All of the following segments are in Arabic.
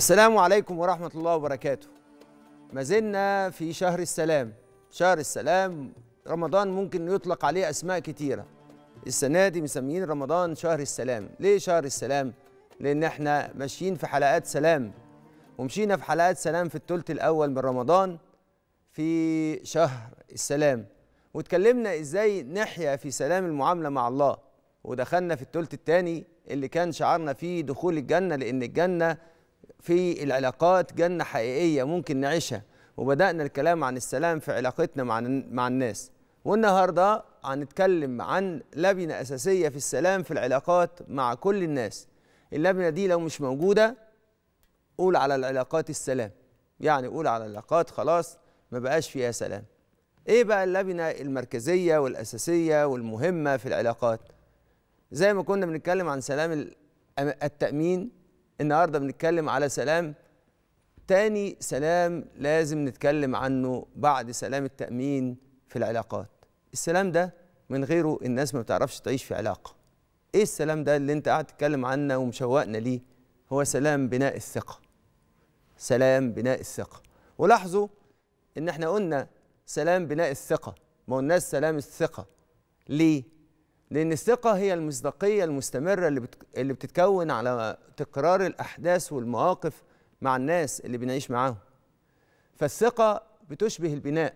السلام عليكم ورحمة الله وبركاته ما زلنا في شهر السلام شهر السلام رمضان ممكن يطلق عليه أسماء كتيرة السنة دي مسميين رمضان شهر السلام ليه شهر السلام؟ لأن احنا ماشيين في حلقات سلام ومشينا في حلقات سلام في الثلث الأول من رمضان في شهر السلام واتكلمنا إزاي نحيا في سلام المعاملة مع الله ودخلنا في الثلث الثاني اللي كان شعرنا فيه دخول الجنة لأن الجنة في العلاقات جنه حقيقيه ممكن نعيشها وبدانا الكلام عن السلام في علاقتنا مع الناس والنهارده هنتكلم عن لبنه اساسيه في السلام في العلاقات مع كل الناس اللبنه دي لو مش موجوده قول على العلاقات السلام يعني قول على العلاقات خلاص ما بقاش فيها سلام ايه بقى اللبنه المركزيه والاساسيه والمهمه في العلاقات زي ما كنا بنتكلم عن سلام التامين النهارده بنتكلم على سلام تاني سلام لازم نتكلم عنه بعد سلام التأمين في العلاقات السلام ده من غيره الناس ما بتعرفش تعيش في علاقة ايه السلام ده اللي انت قاعد تتكلم عنه ومشوقنا ليه هو سلام بناء الثقة سلام بناء الثقة ولاحظوا ان احنا قلنا سلام بناء الثقة ما قلناش سلام الثقة ليه لأن الثقة هي المصداقية المستمرة اللي, اللي بتتكون على تكرار الأحداث والمواقف مع الناس اللي بنعيش معاهم فالثقة بتشبه البناء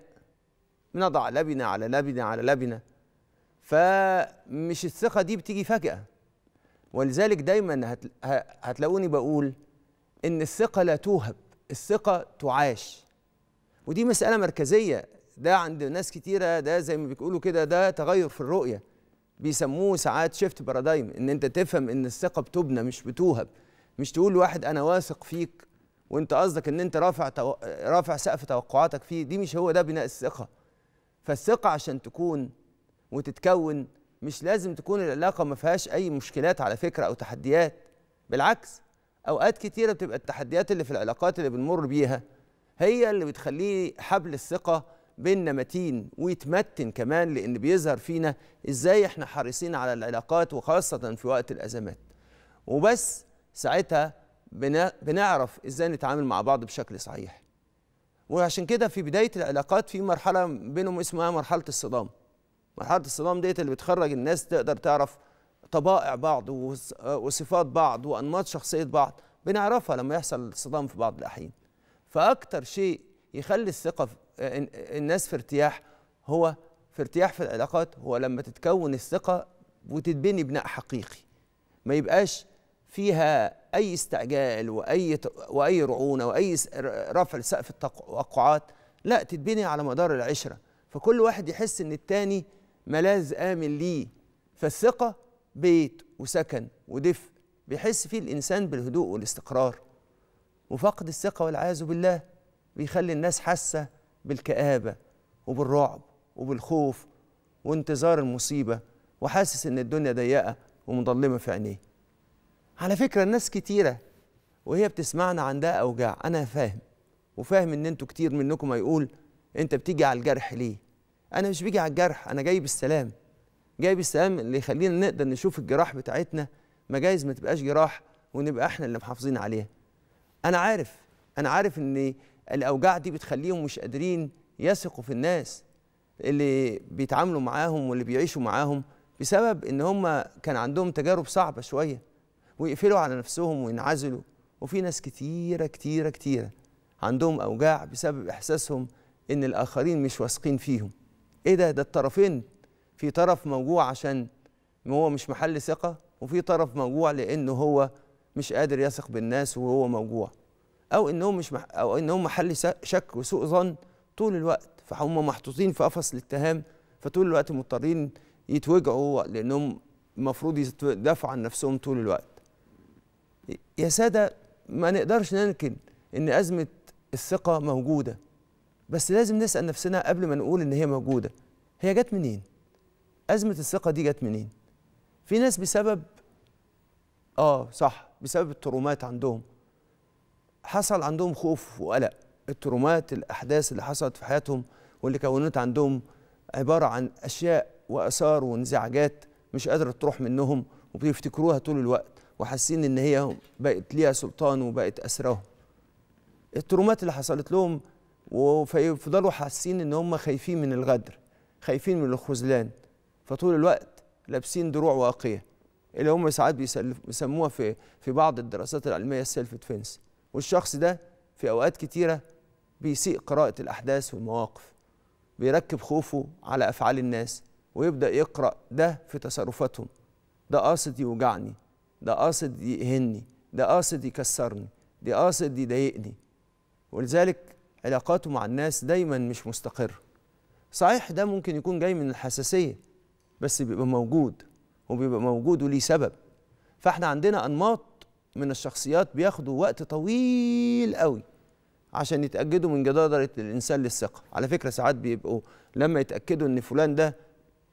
بنضع لبنة على لبنة على لبنة فمش الثقة دي بتيجي فجأة ولذلك دايما هتلاقوني بقول إن الثقة لا توهب الثقة تعاش ودي مسألة مركزية ده عند ناس كتيرة ده زي ما بيقولوا كده ده تغير في الرؤية بيسموه ساعات شيفت بارادايم ان انت تفهم ان الثقه بتبنى مش بتوهب مش تقول لواحد انا واثق فيك وانت قصدك ان انت رافع تو... رافع سقف توقعاتك فيه دي مش هو ده بناء الثقه فالثقه عشان تكون وتتكون مش لازم تكون العلاقه ما فيهاش اي مشكلات على فكره او تحديات بالعكس اوقات كتيره بتبقى التحديات اللي في العلاقات اللي بنمر بيها هي اللي بتخليه حبل الثقه بيننا متين ويتمتن كمان لان بيظهر فينا ازاي احنا حريصين على العلاقات وخاصه في وقت الازمات وبس ساعتها بنعرف ازاي نتعامل مع بعض بشكل صحيح وعشان كده في بدايه العلاقات في مرحله بينهم اسمها مرحله الصدام مرحله الصدام ديت اللي بتخرج الناس تقدر تعرف طبائع بعض وصفات بعض وانماط شخصيه بعض بنعرفها لما يحصل صدام في بعض الاحيان فاكتر شيء يخلي الثقه الناس في ارتياح هو في ارتياح في العلاقات هو لما تتكون الثقه وتتبني بناء حقيقي ما يبقاش فيها اي استعجال واي واي رعونه واي رفع لسقف التوقعات لا تتبني على مدار العشره فكل واحد يحس ان التاني ملاذ امن ليه فالثقه بيت وسكن ودفء بيحس فيه الانسان بالهدوء والاستقرار وفقد الثقه والعياذ بالله بيخلي الناس حاسه بالكآبة وبالرعب وبالخوف وانتظار المصيبة وحاسس إن الدنيا ضيقة ومضلمة في عينيه على فكرة الناس كتيرة وهي بتسمعنا عندها أوجاع أنا فاهم وفاهم إن أنتوا كتير منكم هيقول أنت بتيجي على الجرح ليه أنا مش بيجي على الجرح أنا جاي بالسلام جاي بالسلام اللي يخلينا نقدر نشوف الجراح بتاعتنا مجايز ما تبقاش جراح ونبقى احنا اللي محافظين عليها أنا عارف أنا عارف إن الاوجاع دي بتخليهم مش قادرين يثقوا في الناس اللي بيتعاملوا معاهم واللي بيعيشوا معاهم بسبب ان هم كان عندهم تجارب صعبه شويه ويقفلوا على نفسهم وينعزلوا وفي ناس كتيره كتيره كتيره عندهم اوجاع بسبب احساسهم ان الاخرين مش واثقين فيهم ايه ده ده الطرفين في طرف موجوع عشان هو مش محل ثقه وفي طرف موجوع لانه هو مش قادر يثق بالناس وهو موجوع او انهم مش مح او انهم محل شك وسوء ظن طول الوقت فهم محطوطين في قفص الاتهام فطول الوقت مضطرين يتوجعوا لانهم المفروض يدافعوا عن نفسهم طول الوقت يا ساده ما نقدرش ننكر ان ازمه الثقه موجوده بس لازم نسال نفسنا قبل ما نقول ان هي موجوده هي جت منين ازمه الثقه دي جت منين في ناس بسبب اه صح بسبب الترومات عندهم حصل عندهم خوف وقلق الترومات الاحداث اللي حصلت في حياتهم واللي كونت عندهم عباره عن اشياء واثار وانزعاجات مش قادره تروح منهم وبيفتكروها طول الوقت وحاسين ان هي بقت ليها سلطان وبقت اسراهم الترومات اللي حصلت لهم وفضلوا حاسين ان هم خايفين من الغدر خايفين من الخذلان فطول الوقت لابسين دروع واقيه اللي هم ساعات بيسموها في في بعض الدراسات العلميه السيلف ديفنس والشخص ده في أوقات كتيرة بيسيء قراءة الأحداث والمواقف بيركب خوفه على أفعال الناس ويبدأ يقرأ ده في تصرفاتهم ده قاصد يوجعني ده قاصد يقهني ده قاصد يكسرني ده قاصد يضايقني ولذلك علاقاته مع الناس دايما مش مستقر صحيح ده ممكن يكون جاي من الحساسية بس بيبقى موجود وبيبقى موجود وليه سبب فاحنا عندنا أنماط من الشخصيات بياخدوا وقت طويل قوي عشان يتاكدوا من جداره الانسان للثقه على فكره ساعات بيبقوا لما يتاكدوا ان فلان ده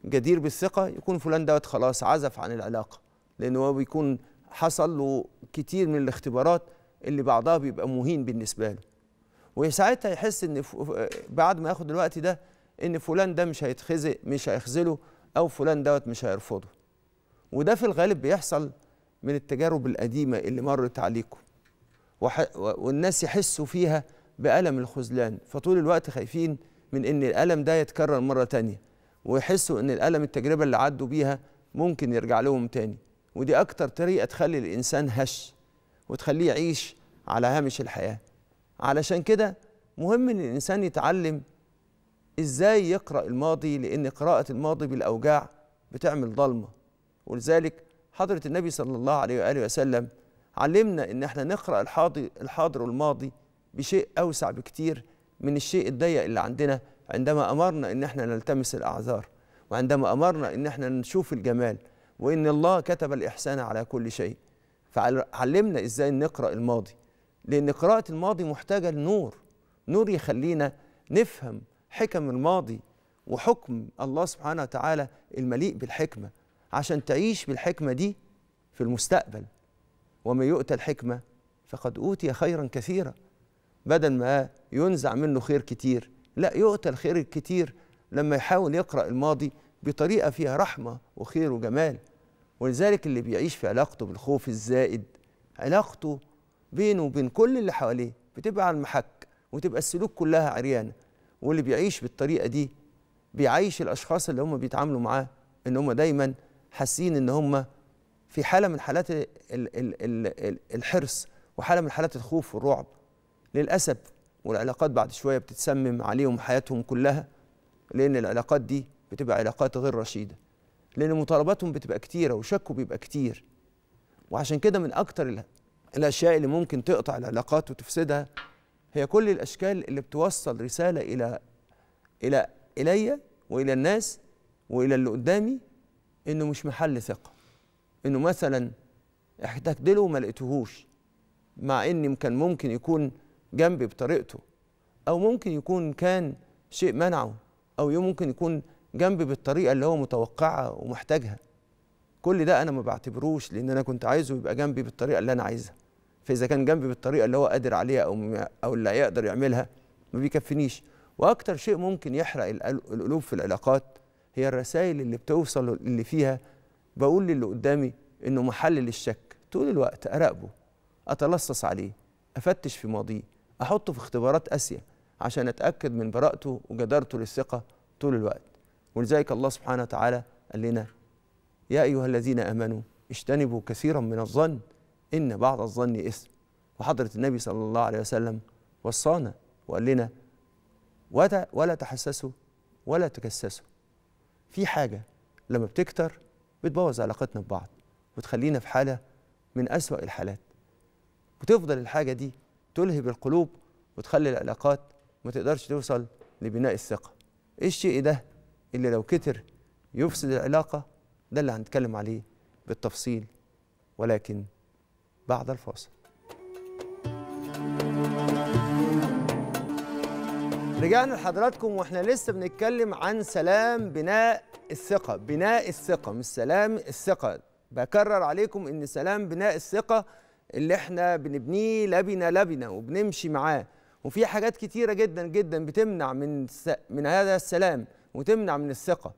جدير بالثقه يكون فلان دوت خلاص عزف عن العلاقه لان هو بيكون حصل له كتير من الاختبارات اللي بعضها بيبقى مهين بالنسبه له وساعتها يحس ان بعد ما ياخد الوقت ده ان فلان ده مش هيتخزي مش هيخزله او فلان دوت مش هيرفضه وده في الغالب بيحصل من التجارب القديمة اللي مرت عليكم والناس يحسوا فيها بألم الخذلان فطول الوقت خايفين من إن الألم ده يتكرر مرة تانية ويحسوا إن الألم التجربة اللي عدوا بيها ممكن يرجع لهم تاني ودي أكتر طريقة تخلي الإنسان هش وتخليه يعيش على هامش الحياة علشان كده مهم إن الإنسان يتعلم إزاي يقرأ الماضي لأن قراءة الماضي بالأوجاع بتعمل ضلمة ولذلك حضرة النبي صلى الله عليه وآله وسلم علمنا إن احنا نقرأ الحاضر, الحاضر والماضي بشيء أوسع بكتير من الشيء الضيق اللي عندنا عندما أمرنا إن احنا نلتمس الأعذار وعندما أمرنا إن احنا نشوف الجمال وإن الله كتب الإحسان على كل شيء فعلمنا إزاي نقرأ الماضي لأن قراءة الماضي محتاجة لنور نور يخلينا نفهم حكم الماضي وحكم الله سبحانه وتعالى المليء بالحكمه عشان تعيش بالحكمة دي في المستقبل وما يؤتى الحكمة فقد أوتي خيرا كثيرا بدل ما ينزع منه خير كتير لا يؤتى الخير الكتير لما يحاول يقرأ الماضي بطريقة فيها رحمة وخير وجمال ولذلك اللي بيعيش في علاقته بالخوف الزائد علاقته بينه وبين كل اللي حواليه بتبقى على المحك وتبقى السلوك كلها عريانة واللي بيعيش بالطريقة دي بيعيش الأشخاص اللي هم بيتعاملوا معاه إن هم دايما حاسين ان هم في حاله من حالات الحرص وحاله من حالات الخوف والرعب للاسف والعلاقات بعد شويه بتتسمم عليهم حياتهم كلها لان العلاقات دي بتبقى علاقات غير رشيده لان مطالباتهم بتبقى كتيره وشكه بيبقى كتير وعشان كده من اكتر الاشياء اللي ممكن تقطع العلاقات وتفسدها هي كل الاشكال اللي بتوصل رساله الى الى الي والى الناس والى اللي قدامي انه مش محل ثقه انه مثلا احتجت له وما لقيتهوش مع ان كان ممكن يكون جنبي بطريقته او ممكن يكون كان شيء منعه او ممكن يكون جنبي بالطريقه اللي هو متوقعها ومحتاجها كل ده انا ما بعتبروش لان انا كنت عايزه يبقى جنبي بالطريقه اللي انا عايزها فاذا كان جنبي بالطريقه اللي هو قادر عليها او او اللي هيقدر يعملها ما بيكفنيش واكتر شيء ممكن يحرق القلوب في العلاقات هي الرسائل اللي بتوصل اللي فيها بقول للي قدامي انه محل للشك طول الوقت اراقبه اتلصص عليه افتش في ماضيه احطه في اختبارات قاسيه عشان اتاكد من براءته وجدارته للثقه طول الوقت ولذلك الله سبحانه وتعالى قال لنا يا ايها الذين امنوا اجتنبوا كثيرا من الظن ان بعض الظن اثم وحضره النبي صلى الله عليه وسلم وصانا وقال لنا ولا تحسسوا ولا تكسسوا في حاجه لما بتكتر بتبوظ علاقتنا ببعض وتخلينا في حاله من أسوأ الحالات وتفضل الحاجه دي تلهب القلوب وتخلي العلاقات ما تقدرش توصل لبناء الثقه ايه الشيء ده اللي لو كتر يفسد العلاقه ده اللي هنتكلم عليه بالتفصيل ولكن بعد الفاصل رجعنا لحضراتكم واحنا لسه بنتكلم عن سلام بناء الثقة بناء الثقة مش سلام الثقة بكرر عليكم ان سلام بناء الثقة اللي احنا بنبنيه لبنة لبنة وبنمشي معاه وفي حاجات كتيرة جدا جدا بتمنع من س... من هذا السلام وتمنع من الثقة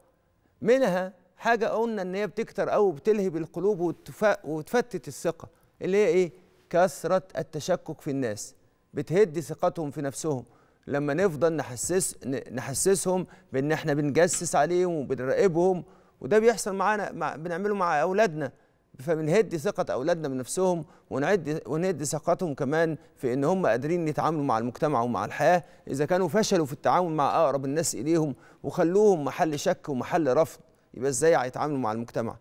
منها حاجة قلنا ان هي بتكتر قوي وبتلهب القلوب وتف... وتفتت الثقة اللي هي ايه؟ كثرة التشكك في الناس بتهد ثقتهم في نفسهم لما نفضل نحسس نحسسهم بان احنا بنجسس عليهم وبنراقبهم وده بيحصل معانا مع بنعمله مع اولادنا فبنهد ثقة أولادنا بنفسهم ونعد ونهد ثقتهم كمان في إن هم قادرين يتعاملوا مع المجتمع ومع الحياة إذا كانوا فشلوا في التعامل مع أقرب الناس إليهم وخلوهم محل شك ومحل رفض يبقى إزاي هيتعاملوا مع المجتمع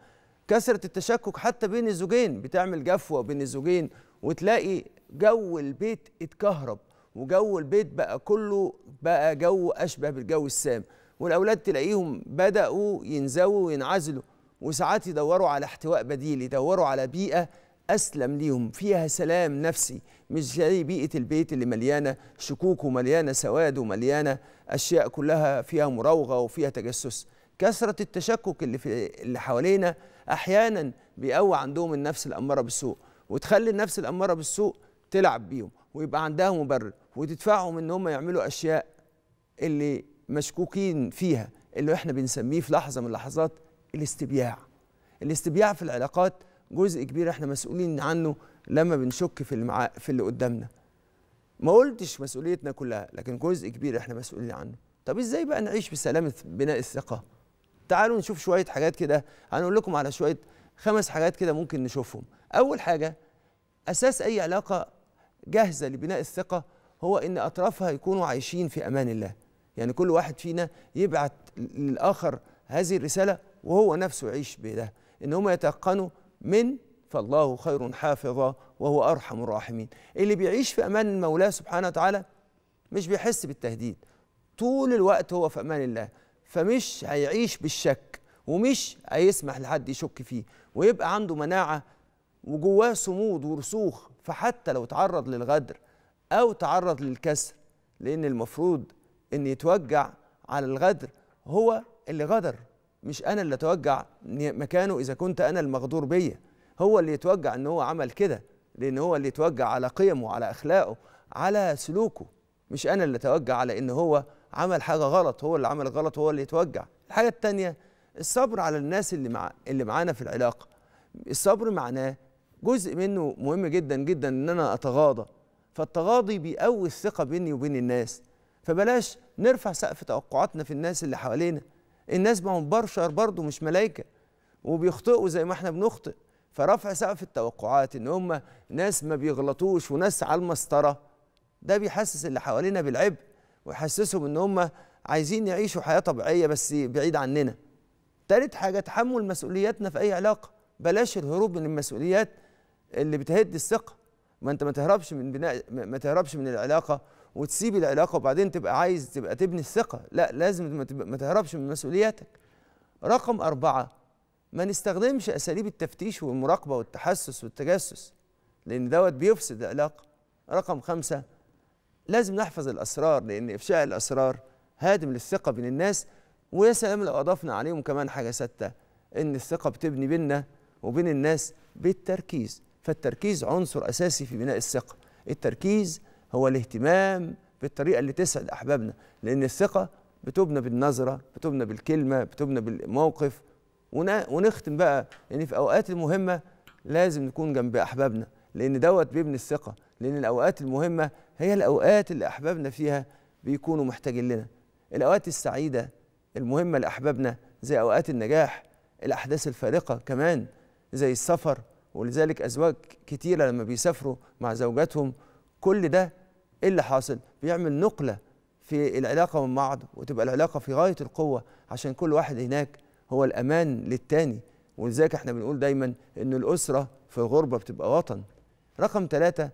كثرة التشكك حتى بين الزوجين بتعمل جفوة بين الزوجين وتلاقي جو البيت اتكهرب وجو البيت بقى كله بقى جو اشبه بالجو السام والاولاد تلاقيهم بداوا ينزووا وينعزلوا وساعات يدوروا على احتواء بديل يدوروا على بيئه اسلم ليهم فيها سلام نفسي مش زي بيئه البيت اللي مليانه شكوك ومليانه سواد ومليانه اشياء كلها فيها مراوغه وفيها تجسس كثره التشكك اللي في اللي حوالينا احيانا بيقوي عندهم النفس الاماره بالسوء وتخلي النفس الاماره بالسوء تلعب بيهم ويبقى عندها مبرر وتدفعهم ان هم يعملوا اشياء اللي مشكوكين فيها اللي احنا بنسميه في لحظه من اللحظات الاستبياع الاستبياع في العلاقات جزء كبير احنا مسؤولين عنه لما بنشك في المع... في اللي قدامنا ما قلتش مسؤوليتنا كلها لكن جزء كبير احنا مسؤولين عنه طب ازاي بقى نعيش بسلامه بناء الثقه تعالوا نشوف شويه حاجات كده هنقول لكم على شويه خمس حاجات كده ممكن نشوفهم اول حاجه اساس اي علاقه جاهزه لبناء الثقه هو ان اطرافها يكونوا عايشين في امان الله يعني كل واحد فينا يبعت للاخر هذه الرساله وهو نفسه يعيش بده ان هم يتقنوا من فالله خير حافظا وهو ارحم الراحمين اللي بيعيش في امان مولاه سبحانه وتعالى مش بيحس بالتهديد طول الوقت هو في امان الله فمش هيعيش بالشك ومش هيسمح لحد يشك فيه ويبقى عنده مناعه وجواه صمود ورسوخ فحتى لو تعرض للغدر أو تعرض للكسر لأن المفروض أن يتوجع على الغدر هو اللي غدر مش أنا اللي أتوجع مكانه إذا كنت أنا المغدور بيا هو اللي يتوجع أن هو عمل كده لأن هو اللي يتوجع على قيمه على أخلاقه على سلوكه مش أنا اللي أتوجع على أن هو عمل حاجة غلط هو اللي عمل غلط هو اللي يتوجع الحاجة التانية الصبر على الناس اللي مع اللي معانا في العلاقة الصبر معناه جزء منه مهم جدا جدا ان انا اتغاضى فالتغاضي بيقوي الثقه بيني وبين الناس فبلاش نرفع سقف توقعاتنا في الناس اللي حوالينا الناس ما هم بشر برضه مش ملائكه وبيخطئوا زي ما احنا بنخطئ فرفع سقف التوقعات ان هم ناس ما بيغلطوش وناس على المسطره ده بيحسس اللي حوالينا بالعبء ويحسسهم ان هم عايزين يعيشوا حياه طبيعيه بس بعيد عننا تالت حاجه تحمل مسؤولياتنا في اي علاقه بلاش الهروب من المسؤوليات اللي بتهد الثقه ما انت ما تهربش من بناء ما تهربش من العلاقه وتسيب العلاقه وبعدين تبقى عايز تبقى تبني الثقه لا لازم ما تهربش من مسؤولياتك رقم أربعة ما نستخدمش أساليب التفتيش والمراقبة والتحسس والتجسس لأن دوت بيفسد العلاقة رقم خمسة لازم نحفظ الأسرار لأن إفشاء الأسرار هادم للثقة بين الناس ويا سلام لو أضفنا عليهم كمان حاجة ستة إن الثقة بتبني بيننا وبين الناس بالتركيز فالتركيز عنصر أساسي في بناء الثقة التركيز هو الاهتمام بالطريقة اللي تسعد أحبابنا لأن الثقة بتبنى بالنظرة بتبنى بالكلمة بتبنى بالموقف ونختم بقى إن يعني في أوقات المهمة لازم نكون جنب أحبابنا لأن دوت بيبني الثقة لأن الأوقات المهمة هي الأوقات اللي أحبابنا فيها بيكونوا محتاجين لنا الأوقات السعيدة المهمة لأحبابنا زي أوقات النجاح الأحداث الفارقة كمان زي السفر ولذلك أزواج كتيرة لما بيسافروا مع زوجاتهم كل ده إيه اللي حاصل؟ بيعمل نقلة في العلاقة من بعض وتبقى العلاقة في غاية القوة عشان كل واحد هناك هو الأمان للتاني ولذلك احنا بنقول دايما إن الأسرة في الغربة بتبقى وطن رقم ثلاثة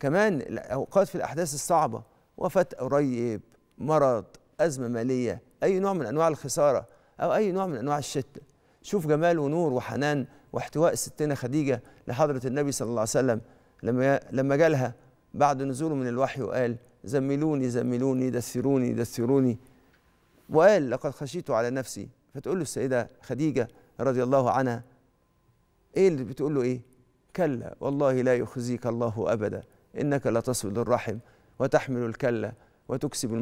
كمان الأوقات في الأحداث الصعبة وفاة قريب مرض أزمة مالية أي نوع من أنواع الخسارة أو أي نوع من أنواع الشتة شوف جمال ونور وحنان واحتواء ستنا خديجة لحضرة النبي صلى الله عليه وسلم لما لما جالها بعد نزوله من الوحي وقال زملوني زملوني دثروني دثروني وقال لقد خشيت على نفسي فتقول له السيدة خديجة رضي الله عنها ايه اللي بتقول له ايه كلا والله لا يخزيك الله ابدا انك لتصل الرحم وتحمل الكلة وتكسب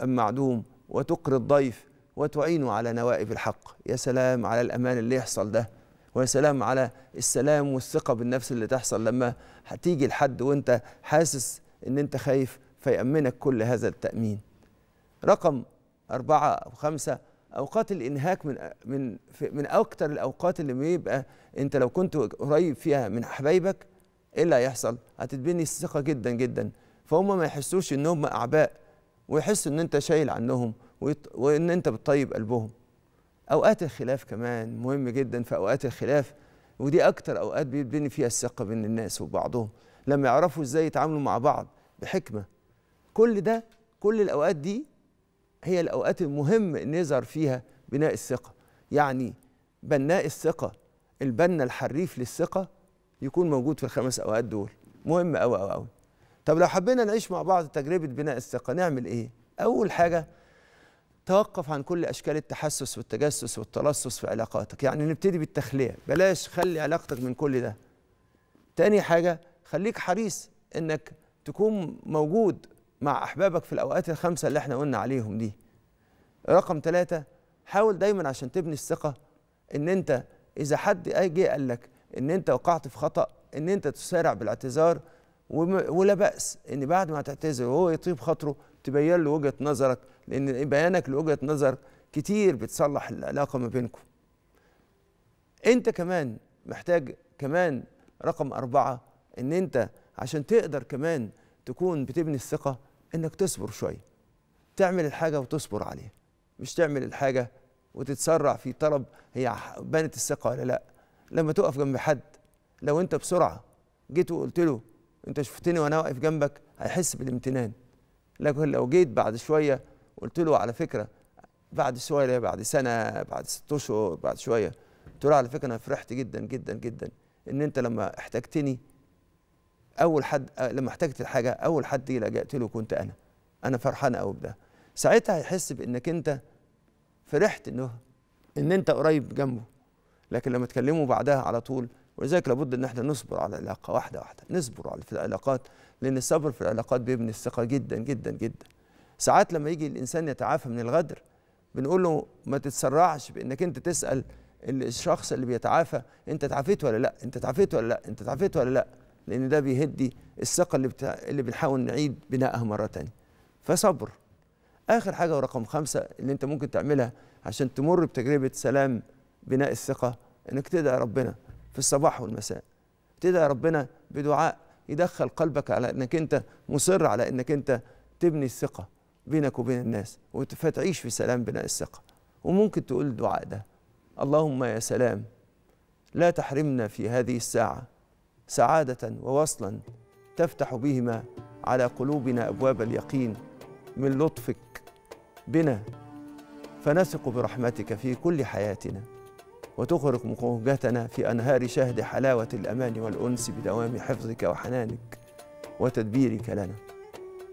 المعدوم وتقري الضيف وتعين على نوائب الحق يا سلام على الامان اللي يحصل ده ويا سلام على السلام والثقة بالنفس اللي تحصل لما هتيجي لحد وانت حاسس ان انت خايف فيأمنك كل هذا التأمين رقم أربعة أو خمسة أوقات الإنهاك من من من أكتر الأوقات اللي بيبقى أنت لو كنت قريب فيها من حبايبك إيه اللي هيحصل؟ هتتبني الثقة جدا جدا فهم ما يحسوش إنهم أعباء ويحسوا إن أنت شايل عنهم وإن أنت بتطيب قلبهم أوقات الخلاف كمان مهم جدا في أوقات الخلاف ودي أكتر أوقات بيتبني فيها الثقة بين الناس وبعضهم لما يعرفوا إزاي يتعاملوا مع بعض بحكمة كل ده كل الأوقات دي هي الأوقات المهم إن يظهر فيها بناء الثقة يعني بناء الثقة البنا الحريف للثقة يكون موجود في الخمس أوقات دول مهم أوي أوي أوي طب لو حبينا نعيش مع بعض تجربة بناء الثقة نعمل إيه؟ أول حاجة توقف عن كل اشكال التحسس والتجسس والتلصص في علاقاتك يعني نبتدي بالتخليه بلاش خلي علاقتك من كل ده تاني حاجه خليك حريص انك تكون موجود مع احبابك في الاوقات الخمسه اللي احنا قلنا عليهم دي رقم ثلاثة حاول دايما عشان تبني الثقه ان انت اذا حد جه قال لك ان انت وقعت في خطا ان انت تسارع بالاعتذار ولا باس ان بعد ما تعتذر وهو يطيب خاطره تبين له وجهه نظرك لان بيانك لوجهه نظر كتير بتصلح العلاقه ما بينكم انت كمان محتاج كمان رقم أربعة إن أنت عشان تقدر كمان تكون بتبني الثقة إنك تصبر شوية تعمل الحاجة وتصبر عليها مش تعمل الحاجة وتتسرع في طلب هي بنت الثقة ولا لأ لما تقف جنب حد لو أنت بسرعة جيت وقلت له أنت شفتني وأنا واقف جنبك هيحس بالامتنان لكن لو جيت بعد شوية قلت له على فكره بعد شويه بعد سنه بعد ست اشهر بعد شويه قلت له على فكره انا فرحت جدا جدا جدا ان انت لما احتجتني اول حد لما احتجت الحاجه اول حد لجأت له كنت انا انا فرحان قوي بده ساعتها هيحس بانك انت فرحت انه ان انت قريب جنبه لكن لما تكلمه بعدها على طول ولذلك لابد ان احنا نصبر على العلاقه واحده واحده نصبر على في العلاقات لان الصبر في العلاقات بيبني الثقه جدا جدا جدا ساعات لما يجي الانسان يتعافى من الغدر بنقول له ما تتسرعش بانك انت تسال الشخص اللي بيتعافى انت تعافيت ولا لا انت تعافيت ولا لا انت تعافيت ولا لا لان ده بيهدي الثقه اللي بتا... اللي بنحاول نعيد بنائها مره تانية فصبر اخر حاجه ورقم خمسة اللي انت ممكن تعملها عشان تمر بتجربه سلام بناء الثقه انك تدعي ربنا في الصباح والمساء تدعي ربنا بدعاء يدخل قلبك على انك انت مصر على انك انت تبني الثقه بينك وبين الناس فتعيش في سلام بناء الثقة وممكن تقول الدعاء ده اللهم يا سلام لا تحرمنا في هذه الساعة سعادة ووصلا تفتح بهما على قلوبنا أبواب اليقين من لطفك بنا فنثق برحمتك في كل حياتنا وتغرق مقوجتنا في أنهار شهد حلاوة الأمان والأنس بدوام حفظك وحنانك وتدبيرك لنا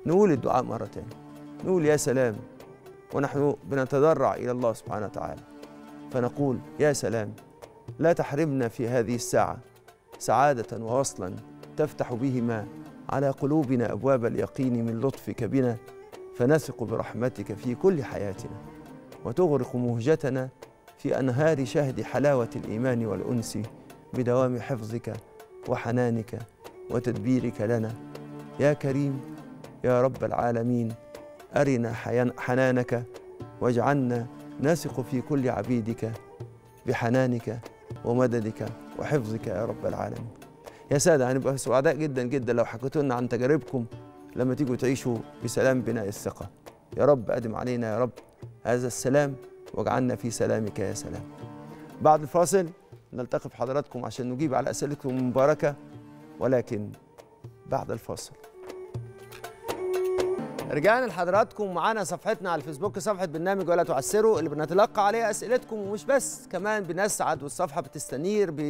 نقول الدعاء مرة تانية نقول يا سلام ونحن بنتضرع إلى الله سبحانه وتعالى فنقول يا سلام لا تحرمنا في هذه الساعة سعادة ووصلا تفتح بهما على قلوبنا أبواب اليقين من لطفك بنا فنثق برحمتك في كل حياتنا وتغرق مهجتنا في أنهار شهد حلاوة الإيمان والأنس بدوام حفظك وحنانك وتدبيرك لنا يا كريم يا رب العالمين أرنا حنانك واجعلنا نثق في كل عبيدك بحنانك ومددك وحفظك يا رب العالمين يا سادة هنبقى يعني سعداء جدا جدا لو حكيتوا لنا عن تجاربكم لما تيجوا تعيشوا بسلام بناء الثقة يا رب أدم علينا يا رب هذا السلام واجعلنا في سلامك يا سلام بعد الفاصل نلتقي بحضراتكم عشان نجيب على أسئلتكم المباركة ولكن بعد الفاصل رجعنا لحضراتكم معانا صفحتنا على الفيسبوك صفحه برنامج ولا تعسروا اللي بنتلقى عليها اسئلتكم ومش بس كمان بنسعد والصفحه بتستنير ب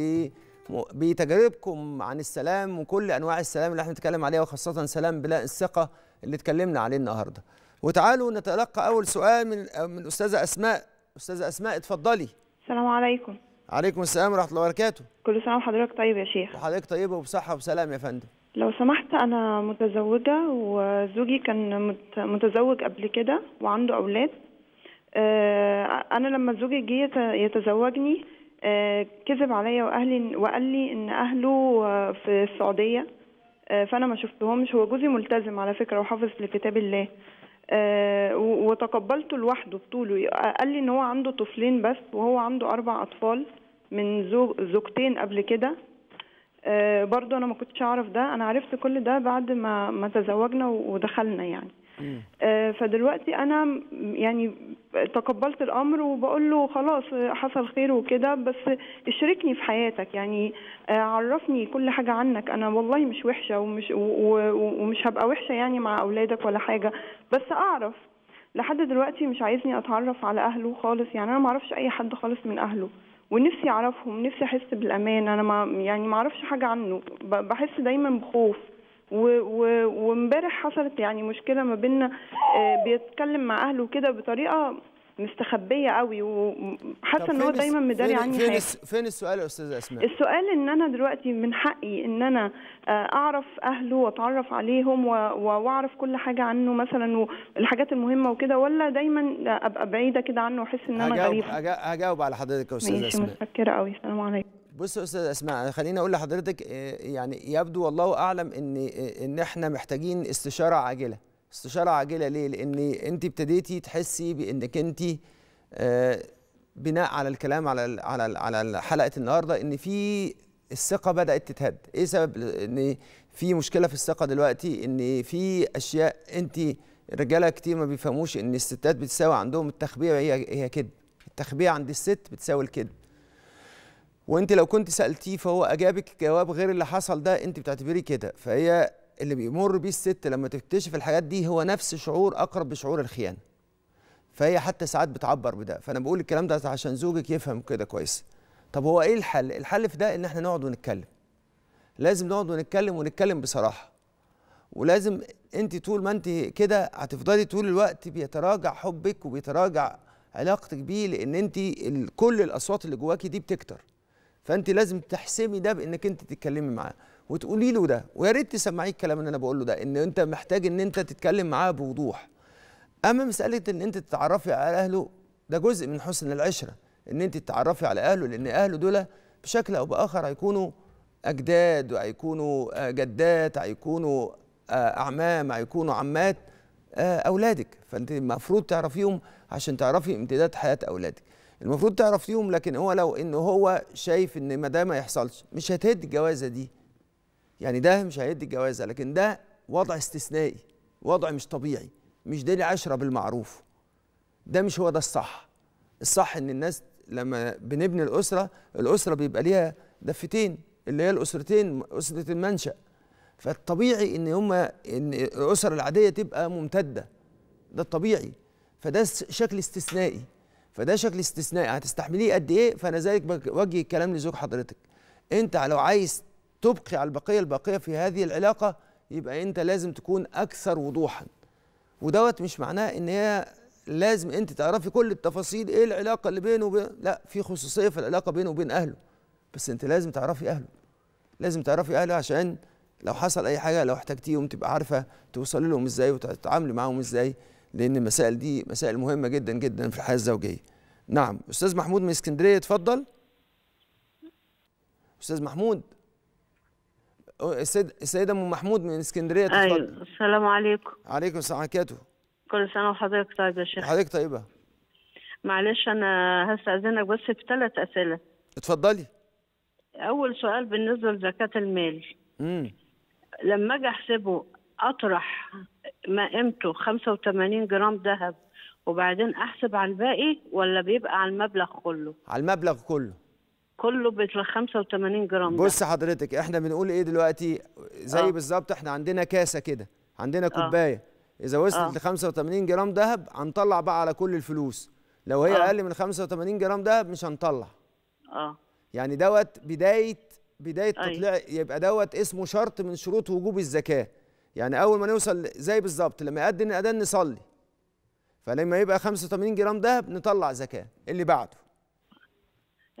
بتجاربكم عن السلام وكل انواع السلام اللي احنا بنتكلم عليها وخاصه سلام بناء الثقه اللي اتكلمنا عليه النهارده وتعالوا نتلقى اول سؤال من من الاستاذه اسماء استاذه اسماء اتفضلي السلام عليكم عليكم السلام ورحمه الله وبركاته كل سنه وحضرتك طيب يا شيخ وحضرتك طيبه وبصحه وسلام يا فندم لو سمحت أنا متزوجة وزوجي كان متزوج قبل كده وعنده أولاد آه، أنا لما زوجي جه يتزوجني آه، كذب عليا وأهلي وقال لي إن أهله آه، في السعودية فأنا ما شفتهمش هو جوزي ملتزم على فكرة وحافظ لكتاب الله وتقبلته لوحده بطوله قال لي إن هو عنده طفلين بس وهو عنده أربع أطفال من زوجتين قبل كده آه، برضو انا ما كنتش اعرف ده انا عرفت كل ده بعد ما ما تزوجنا ودخلنا يعني آه، فدلوقتي انا يعني تقبلت الامر وبقول له خلاص حصل خير وكده بس اشركني في حياتك يعني آه، عرفني كل حاجه عنك انا والله مش وحشه ومش ومش هبقى وحشه يعني مع اولادك ولا حاجه بس اعرف لحد دلوقتي مش عايزني اتعرف على اهله خالص يعني انا ما اعرفش اي حد خالص من اهله ونفسي اعرفهم نفسي احس بالامان انا ما يعني ما اعرفش حاجه عنه بحس دايما بخوف وامبارح حصلت يعني مشكله ما بيننا آه، بيتكلم مع اهله كده بطريقه مستخبيه قوي وحاسه ان هو دايما مداري عني فين حاجه فين السؤال يا استاذه اسماء السؤال ان انا دلوقتي من حقي ان انا آه، اعرف اهله واتعرف عليهم واعرف كل حاجه عنه مثلا والحاجات المهمه وكده ولا دايما ابقى بعيده كده عنه واحس ان انا غريبه هجاوب على حضرتك يا استاذه اسماء ماشي متفكرة قوي السلام عليكم بص يا استاذ اسماء خليني اقول لحضرتك آه، يعني يبدو والله اعلم ان آه، ان احنا محتاجين استشاره عاجله استشاره عاجله ليه لان انت ابتديتي تحسي بانك انت آه، بناء على الكلام على على على حلقه النهارده ان في الثقه بدات تتهد ايه سبب ان في مشكله في الثقه دلوقتي ان في اشياء انت رجاله كتير ما بيفهموش ان الستات بتساوي عندهم التخبيه هي هي كذب التخبيه عند الست بتساوي الكذب وانت لو كنت سالتيه فهو اجابك جواب غير اللي حصل ده انت بتعتبريه كده فهي اللي بيمر بيه الست لما تكتشف الحاجات دي هو نفس شعور اقرب بشعور الخيانه فهي حتى ساعات بتعبر بده فانا بقول الكلام ده عشان زوجك يفهم كده كويس طب هو ايه الحل الحل في ده ان احنا نقعد ونتكلم لازم نقعد ونتكلم ونتكلم بصراحه ولازم انت طول ما انت كده هتفضلي طول الوقت بيتراجع حبك وبيتراجع علاقتك بيه لان انت كل الاصوات اللي جواكي دي بتكتر فانت لازم تحسمي ده بانك انت تتكلمي معاه وتقولي له ده ويا ريت تسمعيه الكلام اللي انا بقوله ده ان انت محتاج ان انت تتكلم معاه بوضوح اما مساله ان انت تتعرفي على اهله ده جزء من حسن العشره ان انت تتعرفي على اهله لان اهله دول بشكل او باخر هيكونوا اجداد وهيكونوا آه، جدات هيكونوا آه، اعمام هيكونوا عمات آه، اولادك فانت المفروض تعرفيهم عشان تعرفي امتداد حياه اولادك المفروض تعرفيهم لكن هو لو ان هو شايف ان ما ده ما يحصلش مش هتهد الجوازه دي يعني ده مش هيدي الجوازه لكن ده وضع استثنائي وضع مش طبيعي مش دليل عشرة بالمعروف ده مش هو ده الصح الصح ان الناس لما بنبني الاسره الاسره بيبقى ليها دفتين اللي هي الاسرتين اسره المنشا فالطبيعي ان هم ان الاسر العاديه تبقى ممتده ده الطبيعي فده شكل استثنائي فده شكل استثنائي هتستحمليه قد ايه فانا ذلك بوجه الكلام لزوج حضرتك انت لو عايز تبقي على البقيه الباقيه في هذه العلاقه يبقى انت لازم تكون اكثر وضوحا ودوت مش معناه ان هي لازم انت تعرفي كل التفاصيل ايه العلاقه اللي بينه وبين لا في خصوصيه في العلاقه بينه وبين اهله بس انت لازم تعرفي اهله لازم تعرفي اهله عشان لو حصل اي حاجه لو احتجتيهم تبقى عارفه توصلي لهم ازاي وتتعاملي معاهم ازاي لان المسائل دي مسائل مهمه جدا جدا في الحياه الزوجيه نعم استاذ محمود من اسكندريه اتفضل استاذ محمود السيد السيده ام محمود من اسكندريه أيوة، تفضل ايوه السلام عليكم عليكم السلام وبركاته كل سنه وحضرتك طيب يا شيخ حضرتك طيبه معلش انا هستاذنك بس في ثلاث اسئله اتفضلي اول سؤال بالنسبه لزكاه المال امم لما اجي احسبه اطرح ما قيمته 85 جرام ذهب وبعدين احسب على الباقي ولا بيبقى على المبلغ كله على المبلغ كله كله ب 85 جرام بص حضرتك احنا بنقول ايه دلوقتي زي آه. بالظبط احنا عندنا كاسه كده عندنا آه. كوبايه اذا وصلت آه. ل 85 جرام ذهب هنطلع بقى على كل الفلوس لو هي اقل من 85 جرام ذهب مش هنطلع اه يعني دوت بدايه بدايه أي. تطلع يبقى دوت اسمه شرط من شروط وجوب الزكاه يعني اول ما نوصل زي بالظبط لما يأذن الأذان نصلي فلما يبقى 85 جرام دهب نطلع زكاه اللي بعده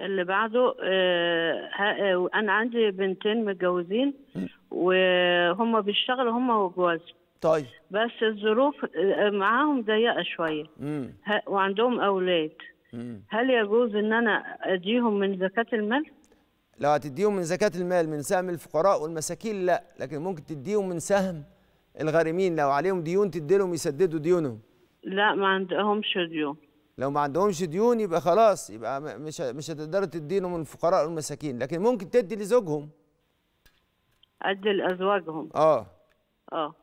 اللي بعده آه، آه، انا عندي بنتين متجوزين وهم بيشتغلوا هم وجوازهم طيب بس الظروف آه، معاهم ضيقه شويه وعندهم اولاد هل يجوز ان انا اديهم من زكاه المال لو هتديهم من زكاه المال من سهم الفقراء والمساكين لا لكن ممكن تديهم من سهم الغارمين لو عليهم ديون تدي لهم يسددوا ديونهم لا ما عندهمش ديون لو ما عندهمش ديون يبقى خلاص يبقى مش مش هتقدروا تدينه من الفقراء والمساكين لكن ممكن تدي لزوجهم ادي لازواجهم اه اه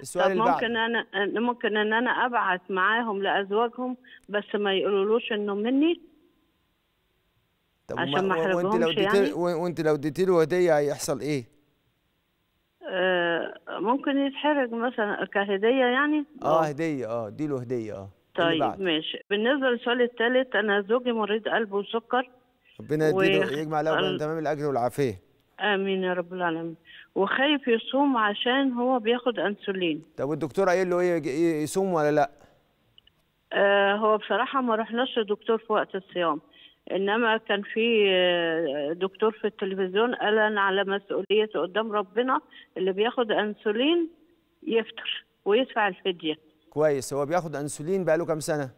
السؤال طب ممكن انا ممكن ان انا ابعت معاهم لازواجهم بس ما يقولولوش انه مني طب عشان ما احرجهمش وانت لو اديتي يعني؟ وانت لو اديتي له هديه هيحصل ايه؟ آه، ممكن يتحرج مثلا كهديه يعني؟ اه, آه. هديه اه اديله هديه اه طيب ماشي بالنسبه للسؤال الثالث انا زوجي مريض قلب وسكر ربنا يديله و... يجمع له بين تمام الاجر والعافيه امين يا رب العالمين وخايف يصوم عشان هو بياخد انسولين طب والدكتور قايل له ايه, إيه، يصوم ولا لا آه هو بصراحه ما رحناش لدكتور في وقت الصيام انما كان في آه، دكتور في التلفزيون قال انا على مسؤوليه قدام ربنا اللي بياخد انسولين يفطر ويدفع الفديه كويس هو بياخد انسولين بقاله كام سنه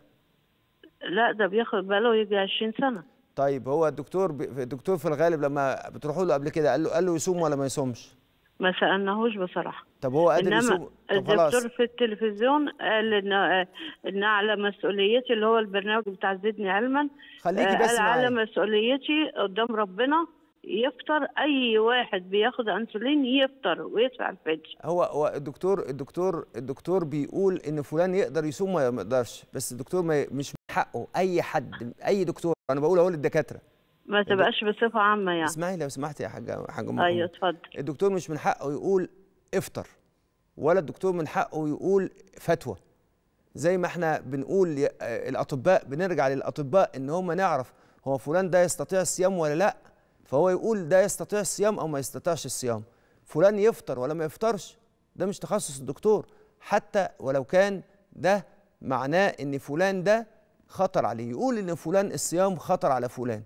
لا ده بياخد بقاله يجي 20 سنه طيب هو الدكتور ب... الدكتور في الغالب لما بتروحوا له قبل كده قال له قال له يصوم ولا ما يصومش ما سالناهوش بصراحه طب هو قادر يصوم الدكتور في التلفزيون قال ان ان على مسؤوليتي اللي هو البرنامج بتاع زدني علما خليكي آه، بس قال على مسؤوليتي قدام ربنا يفطر اي واحد بياخد انسولين يفطر ويدفع الفدش هو هو الدكتور الدكتور الدكتور بيقول ان فلان يقدر يصوم ما يقدرش بس الدكتور ما مش من حقه اي حد اي دكتور انا بقول اقول للدكاتره ما تبقاش بصفه عامه يعني اسمعي لو سمحتي يا حاجه حاجه ايوه اتفضل الدكتور مش من حقه يقول افطر ولا الدكتور من حقه يقول فتوى زي ما احنا بنقول آه، الاطباء بنرجع للاطباء ان هم نعرف هو فلان ده يستطيع الصيام ولا لا فهو يقول ده يستطيع الصيام او ما يستطيعش الصيام فلان يفطر ولا ما يفطرش ده مش تخصص الدكتور حتى ولو كان ده معناه ان فلان ده خطر عليه يقول ان فلان الصيام خطر على فلان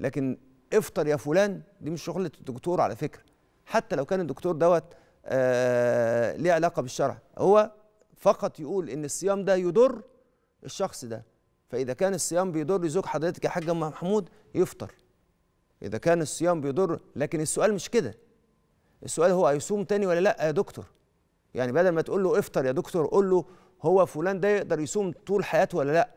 لكن افطر يا فلان دي مش شغله الدكتور على فكره حتى لو كان الدكتور دوت آه ليه علاقه بالشرع هو فقط يقول ان الصيام ده يضر الشخص ده فاذا كان الصيام بيضر زوج حضرتك يا حاج محمود يفطر إذا كان الصيام بيضر لكن السؤال مش كده السؤال هو هيصوم تاني ولا لا يا دكتور يعني بدل ما تقول له افطر يا دكتور قول له هو فلان ده يقدر يصوم طول حياته ولا لا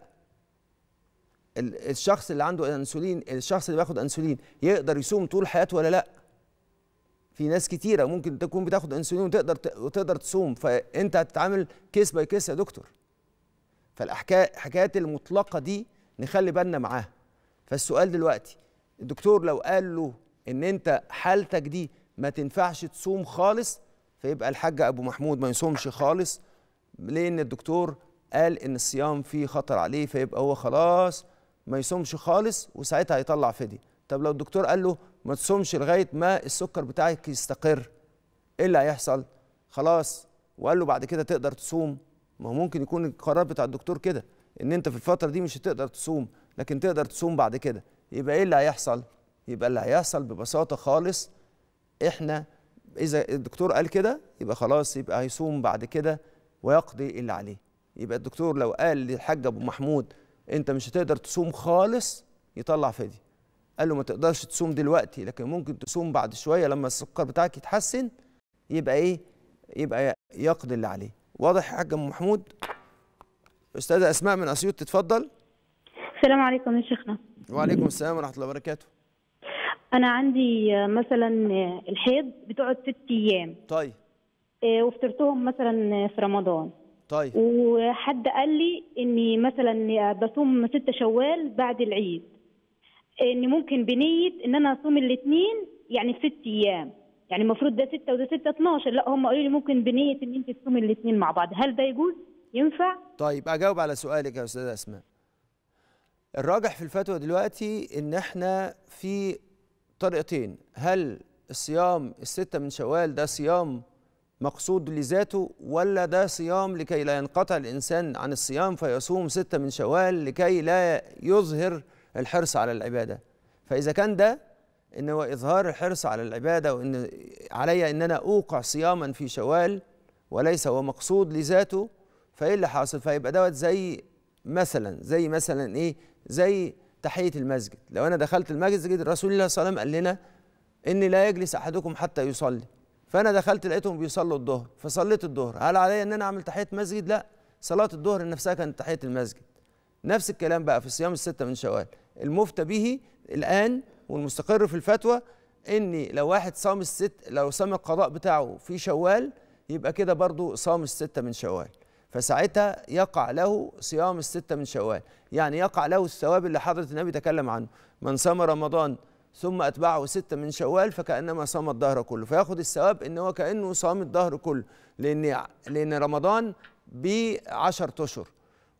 الشخص اللي عنده انسولين الشخص اللي بياخد انسولين يقدر يصوم طول حياته ولا لا في ناس كتيره ممكن تكون بتاخد انسولين وتقدر وتقدر تصوم فانت هتتعامل كيس باي كيس يا دكتور فالحكايات المطلقه دي نخلي بالنا معاها فالسؤال دلوقتي الدكتور لو قال له ان انت حالتك دي ما تنفعش تصوم خالص فيبقى الحاج ابو محمود ما يصومش خالص لان الدكتور قال ان الصيام فيه خطر عليه فيبقى هو خلاص ما يصومش خالص وساعتها هيطلع فديه طب لو الدكتور قال له ما تصومش لغايه ما السكر بتاعك يستقر ايه اللي هيحصل خلاص وقال له بعد كده تقدر تصوم ما هو ممكن يكون القرار بتاع الدكتور كده ان انت في الفتره دي مش هتقدر تصوم لكن تقدر تصوم بعد كده يبقى ايه اللي هيحصل يبقى اللي هيحصل ببساطه خالص احنا اذا الدكتور قال كده يبقى خلاص يبقى هيصوم بعد كده ويقضي اللي عليه يبقى الدكتور لو قال للحاج ابو محمود انت مش هتقدر تصوم خالص يطلع فدي قال له ما تقدرش تصوم دلوقتي لكن ممكن تصوم بعد شويه لما السكر بتاعك يتحسن يبقى ايه يبقى يقضي اللي عليه واضح يا حاج ام محمود استاذه اسماء من اسيوط تتفضل السلام عليكم يا شيخنا وعليكم السلام ورحمه الله وبركاته انا عندي آه، مثلا آه، الحيض بتقعد ست ايام طيب آه، وفطرتهم مثلا في رمضان طيب وحد قال لي اني مثلا بصوم ست شوال بعد العيد ان ممكن بنيه ان انا اصوم الاثنين يعني في ست ايام يعني المفروض ده ستة وده ستة 12 لا هم قالوا لي ممكن بنيه ان انت تصومي الاثنين مع بعض هل ده يجوز ينفع طيب اجاوب على سؤالك يا استاذه اسماء الراجح في الفتوى دلوقتي ان احنا في طريقتين هل الصيام الستة من شوال ده صيام مقصود لذاته ولا ده صيام لكي لا ينقطع الإنسان عن الصيام فيصوم ستة من شوال لكي لا يظهر الحرص على العبادة فإذا كان ده إن هو إظهار الحرص على العبادة وإن علي إن أنا أوقع صياما في شوال وليس هو مقصود لذاته فإيه اللي حاصل فيبقى دوت زي مثلا زي مثلا إيه زي تحيه المسجد لو انا دخلت المسجد رسول الله صلى الله عليه وسلم قال لنا ان لا يجلس احدكم حتى يصلي فانا دخلت لقيتهم بيصلوا الظهر فصليت الظهر هل علي ان انا اعمل تحيه مسجد لا صلاه الظهر نفسها كانت تحيه المسجد نفس الكلام بقى في صيام الستة من شوال المفتى به الآن والمستقر في الفتوى إن لو واحد صام الست لو صام القضاء بتاعه في شوال يبقى كده برضه صام الستة من شوال فساعتها يقع له صيام الستة من شوال يعني يقع له الثواب اللي حضرة النبي تكلم عنه من صام رمضان ثم أتبعه ستة من شوال فكأنما صام الدهر كله فياخد الثواب إن هو كأنه صام الدهر كله لأن لأن رمضان بعشر أشهر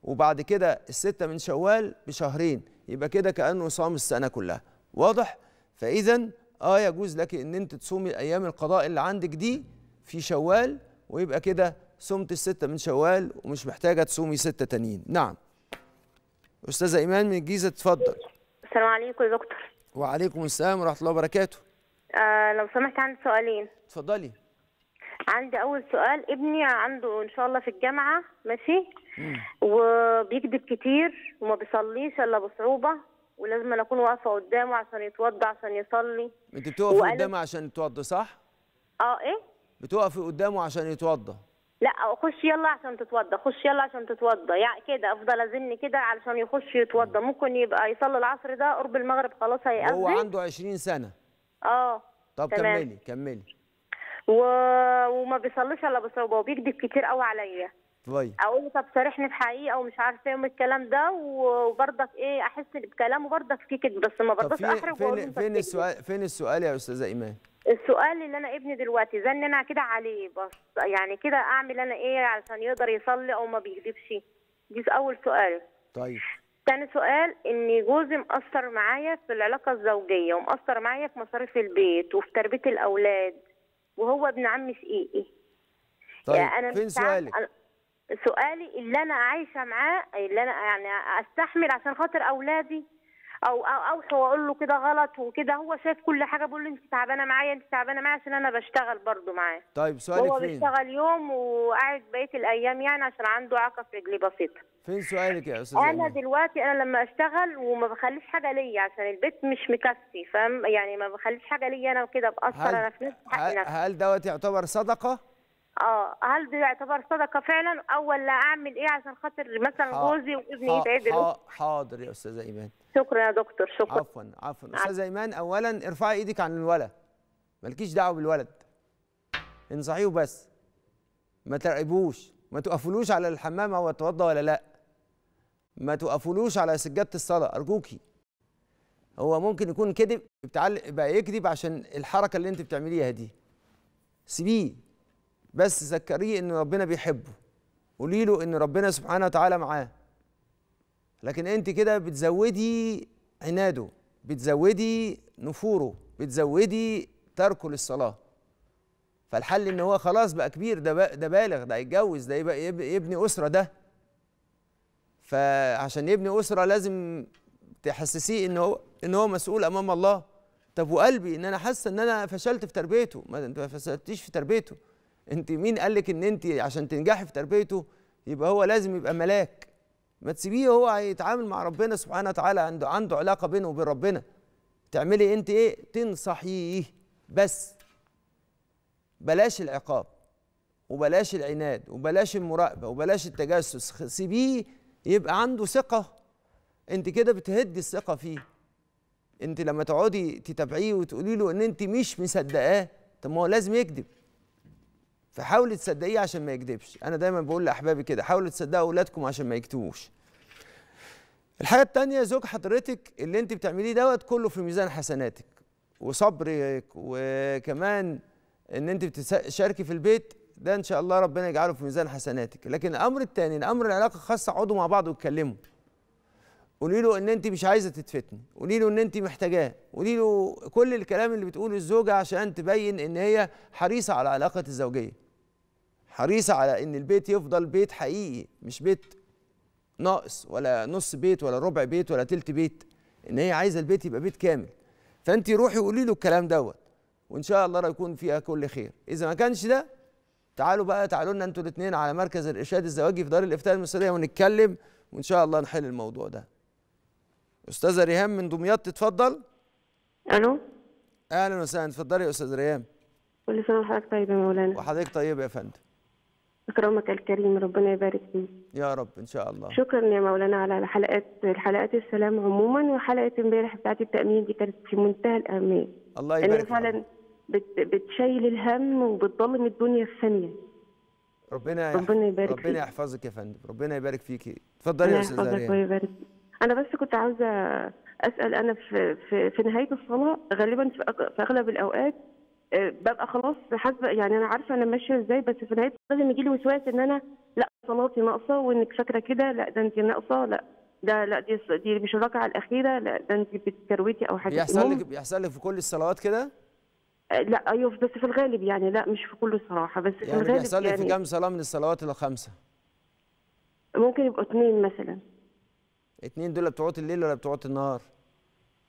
وبعد كده الستة من شوال بشهرين يبقى كده كأنه صام السنة كلها واضح؟ فإذا اه يجوز لك ان انت تصومي أيام القضاء اللي عندك دي في شوال ويبقى كده صمت الستة من شوال ومش محتاجة تصومي ستة تانيين نعم أستاذة إيمان من الجيزة تفضل السلام عليكم يا دكتور وعليكم السلام ورحمة الله وبركاته آه لو سمحت عندي سؤالين اتفضلي عندي أول سؤال ابني عنده إن شاء الله في الجامعة ماشي وبيكذب كتير وما بيصليش إلا بصعوبة ولازم أنا أكون واقفة قدامه عشان يتوضى عشان يصلي أنت بتقفي قدامه عشان يتوضى صح؟ أه إيه؟ بتقفي قدامه عشان يتوضى لا خش يلا عشان تتوضى خش يلا عشان تتوضى يعني كده افضل ازن كده علشان يخش يتوضى ممكن يبقى يصلي العصر ده قرب المغرب خلاص هيأذن هو عنده 20 سنه اه طب تمام. كملي كملي و... وما بيصليش الا بصعوبه وبيكذب كتير قوي عليا طيب اقول له طب صارحني بحقيقه ومش عارفه ايه الكلام ده وبرضك ايه احس بكلامه برضك في كده بس ما برضاش احرج فين فين السؤال إيه. فين السؤال يا استاذه ايمان؟ السؤال اللي انا ابني دلوقتي انا كده عليه بس يعني كده اعمل انا ايه عشان يقدر يصلي او ما بيكذبش دي اول سؤال طيب ثاني سؤال ان جوزي مأثر معايا في العلاقه الزوجيه ومأثر معايا في مصاريف البيت وفي تربيه الاولاد وهو ابن عم شقيقي طيب يعني أنا فين سؤالك؟ سؤالي اللي انا عايشه معاه اللي انا يعني استحمل عشان خاطر اولادي او اوحي واقول له كده غلط وكده هو شايف كل حاجه بقول له انت تعبانه معايا انت تعبانه معايا عشان انا بشتغل برضه معاه طيب سؤالك فين؟ هو بيشتغل يوم وقاعد بقيه الايام يعني عشان عنده عقه في رجلي بسيطه فين سؤالك يا استاذ انا دلوقتي انا لما اشتغل وما بخليش حاجه ليا عشان البيت مش مكفي فاهم يعني ما بخليش حاجه ليا انا وكده باثر انا في نفسي هل دوت يعتبر صدقه؟ اه هل ده يعتبر صدقه فعلا او ولا اعمل ايه عشان خاطر مثلا جوزي وابني يتعدلوا؟ حاضر يا استاذه ايمان شكرا يا دكتور شكرا عفوا عفوا استاذه ايمان اولا ارفعي ايدك عن الولد مالكيش دعوه بالولد انصحيه بس ما ترعبوش ما تقفلوش على الحمام هو اتوضى ولا لا ما تقفلوش على سجاده الصلاه ارجوكي هو ممكن يكون كذب بتعلق بقى يكذب عشان الحركه اللي انت بتعمليها دي سيبيه بس ذكريه ان ربنا بيحبه قولي له ان ربنا سبحانه وتعالى معاه لكن انت كده بتزودي عناده بتزودي نفوره بتزودي تركه للصلاه فالحل ان هو خلاص بقى كبير ده ده بالغ ده يتجوز ده يبقى يبني اسره ده فعشان يبني اسره لازم تحسسيه ان هو ان هو مسؤول امام الله طب وقلبي ان انا حاسه ان انا فشلت في تربيته ما انت ما فشلتيش في تربيته انت مين قال لك ان انت عشان تنجحي في تربيته يبقى هو لازم يبقى ملاك ما تسيبيه هو هيتعامل مع ربنا سبحانه وتعالى عنده عنده علاقه بينه وبين ربنا تعملي انت ايه تنصحيه بس بلاش العقاب وبلاش العناد وبلاش المراقبه وبلاش التجسس سيبيه يبقى عنده ثقه انت كده بتهدي الثقه فيه انت لما تقعدي تتابعيه وتقولي له ان انت مش مصدقاه طب ما هو لازم يكذب فحاولي تصدقيه عشان ما يكذبش انا دايما بقول لاحبابي كده حاولوا تصدقوا اولادكم عشان ما يكتبوش الحاجه الثانيه زوج حضرتك اللي انت بتعمليه دوت كله في ميزان حسناتك وصبرك وكمان ان انت بتشاركي في البيت ده ان شاء الله ربنا يجعله في ميزان حسناتك لكن الامر الثاني الامر العلاقه الخاصه اقعدوا مع بعض واتكلموا قولي له ان انت مش عايزه تتفتني قولي له ان انت محتاجاه قولي له كل الكلام اللي بتقوله الزوجه عشان تبين ان هي حريصه على علاقه الزوجيه حريصة على إن البيت يفضل بيت حقيقي مش بيت ناقص ولا نص بيت ولا ربع بيت ولا تلت بيت إن هي عايزة البيت يبقى بيت كامل فأنت روحي قولي له الكلام دوت وإن شاء الله يكون فيها كل خير إذا ما كانش ده تعالوا بقى تعالوا لنا أنتوا الاثنين على مركز الإرشاد الزواجي في دار الإفتاء المصرية ونتكلم وإن شاء الله نحل الموضوع ده أستاذة ريهام من دمياط تتفضل ألو أهلا وسهلا اتفضلي يا أستاذة ريهام كل سنة وحضرتك طيب يا مولانا وحضرتك طيب يا فندم إكرامك الكريم ربنا يبارك فيك يا رب إن شاء الله شكرا يا مولانا على حلقات حلقات السلام عموما وحلقة امبارح بتاعت التأمين دي كانت في منتهى الأهمية الله يبارك فيك فعلا بت بتشيل الهم وبتضلم الدنيا في ثانية ربنا ربنا يبارك ربنا فيك. يحفظك يا فندم ربنا يبارك فيك اتفضلي يا استاذه ربنا يبارك انا بس كنت عاوزه اسال انا في في, في نهايه الصلاه غالبا في اغلب الاوقات آه، ببقى خلاص حاسه يعني انا عارفه انا ماشيه ازاي بس في نهايه لازم يجي لي وسواس ان انا لا صلاتي ناقصه وانك فاكره كده لا ده انت ناقصه لا ده لا دي دي مش الركعه الاخيره لا ده انت بتكروتي او حاجه بيحصل لك بيحصل لك في كل الصلوات كده؟ آه، لا ايوه بس في الغالب يعني لا مش في كل صراحه بس في يعني الغالب بيحصل لك يعني في كام صلاه من الصلوات الخمسه؟ ممكن يبقوا اثنين مثلا اثنين دول بتوعوت الليل ولا بتوعوت النهار؟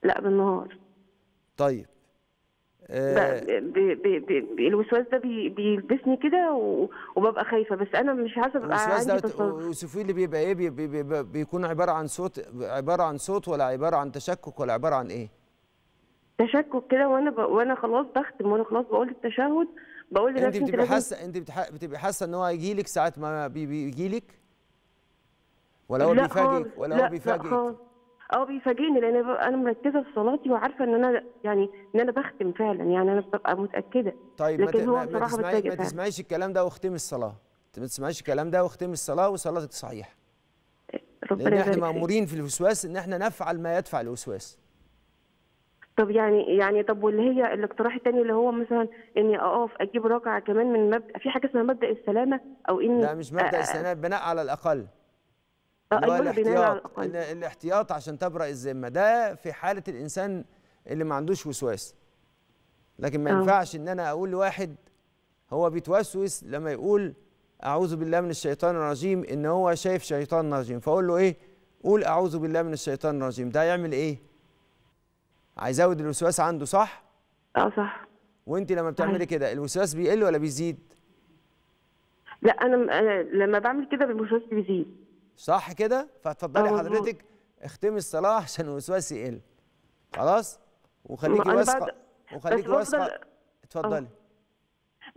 لا بالنهار طيب آه، الوسواس ده بيلبسني كده وببقى خايفه بس انا مش عارفه ببقى الوسواس ده وصفيه اللي بيبقى ايه بيكون عباره عن صوت عباره عن صوت ولا عباره عن تشكك ولا عباره عن ايه؟ تشكك كده وانا ب... وانا خلاص بختم وانا خلاص بقول التشهد بقول لنفسي انت بتبقي حاسه انت بتبقي حاسه ان هو هيجي لك ساعه ما بيجي لك ولا هو بيفاجئك ولا هو بيفاجئك اه بيفاجئني لان انا مركزه في صلاتي وعارفه ان انا يعني ان انا بختم فعلا يعني انا ببقى متاكده طيب لكن ما هو بصراحه تسمعي ما تسمعيش الكلام ده واختمي الصلاه ما تسمعيش الكلام ده واختمي الصلاه وصلاتك صحيحه ربنا لان احنا مامورين في الوسواس ان احنا نفعل ما يدفع الوسواس طب يعني يعني طب واللي هي الاقتراح الثاني اللي هو مثلا اني اقف اجيب ركعه كمان من مبدا في حاجه اسمها مبدا السلامه او اني لا مش مبدا السلامه بناء على الاقل آه، الاحتياط الاحتياط عشان تبرأ الذمه ده في حاله الانسان اللي ما عندوش وسواس لكن ما آه. ينفعش ان انا اقول لواحد هو بيتوسوس لما يقول اعوذ بالله من الشيطان الرجيم ان هو شايف شيطان رجيم فاقول له ايه قول اعوذ بالله من الشيطان الرجيم ده هيعمل ايه هيزود الوسواس عنده صح اه صح وانت لما بتعملي كده الوسواس بيقل ولا بيزيد لا انا لما بعمل كده الوسواس بيزيد صح كده فاتفضلي حضرتك اختمي الصلاه عشان الوسواس يقل خلاص وخليكي واثقه وخليكي واثقه اتفضلي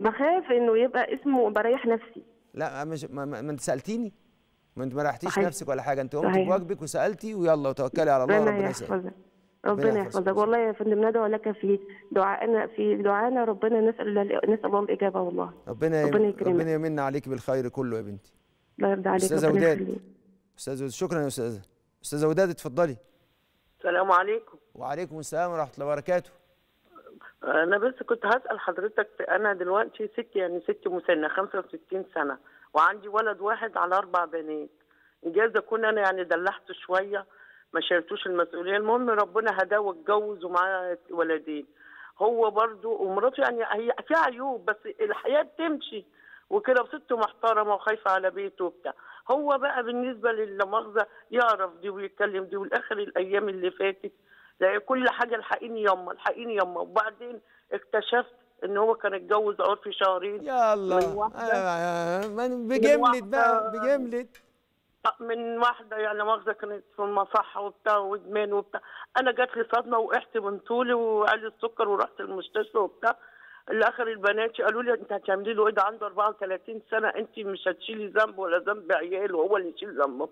آه. بخاف انه يبقى اسمه بريح نفسي لا مش ما, ما انت سالتيني ما انت ما ريحتيش نفسك ولا حاجه انت قمتي بواجبك وسالتي ويلا وتوكلي على الله ربنا يسعدك ربنا يحفظك والله يا فندم ندعو لك في دعائنا في دعائنا ربنا نسال نسال الله الاجابه والله ربنا ربنا يكرمك ربنا يمن عليك بالخير كله يا بنتي الله يرضى عليك استاذه وداد استاذه شكرا يا استاذه استاذه وداد اتفضلي السلام عليكم وعليكم السلام ورحمه الله وبركاته انا بس كنت هسال حضرتك انا دلوقتي ست يعني ست مسنه 65 سنه وعندي ولد واحد على اربع بنات انجاز اكون انا يعني دلحته شويه ما شالتوش المسؤوليه المهم ربنا هداه واتجوز ومعاه ولدين هو برضو ومراته يعني هي فيها عيوب بس الحياه بتمشي وكده وست محترمه وخايفه على بيته وبتاع هو بقى بالنسبه للمؤاخذه يعرف دي ويتكلم دي والاخر الايام اللي فاتت لا كل حاجه الحقيني يما الحقيني يما وبعدين اكتشفت ان هو كان اتجوز عرفي شهرين يا الله من واحده آه, آه، بجملة بقى بجملة آه، من واحده يعني مؤاخذه كانت في المصحه وبتاع وادمان وبتاع انا جات لي صدمه وقعت من طولي وعلي السكر ورحت المستشفى وبتاع الاخر البنات قالوا لي انت هتعملي له ايه ده عنده 34 سنه انت مش هتشيلي ذنبه ولا ذنب عياله هو اللي يشيل ذنبه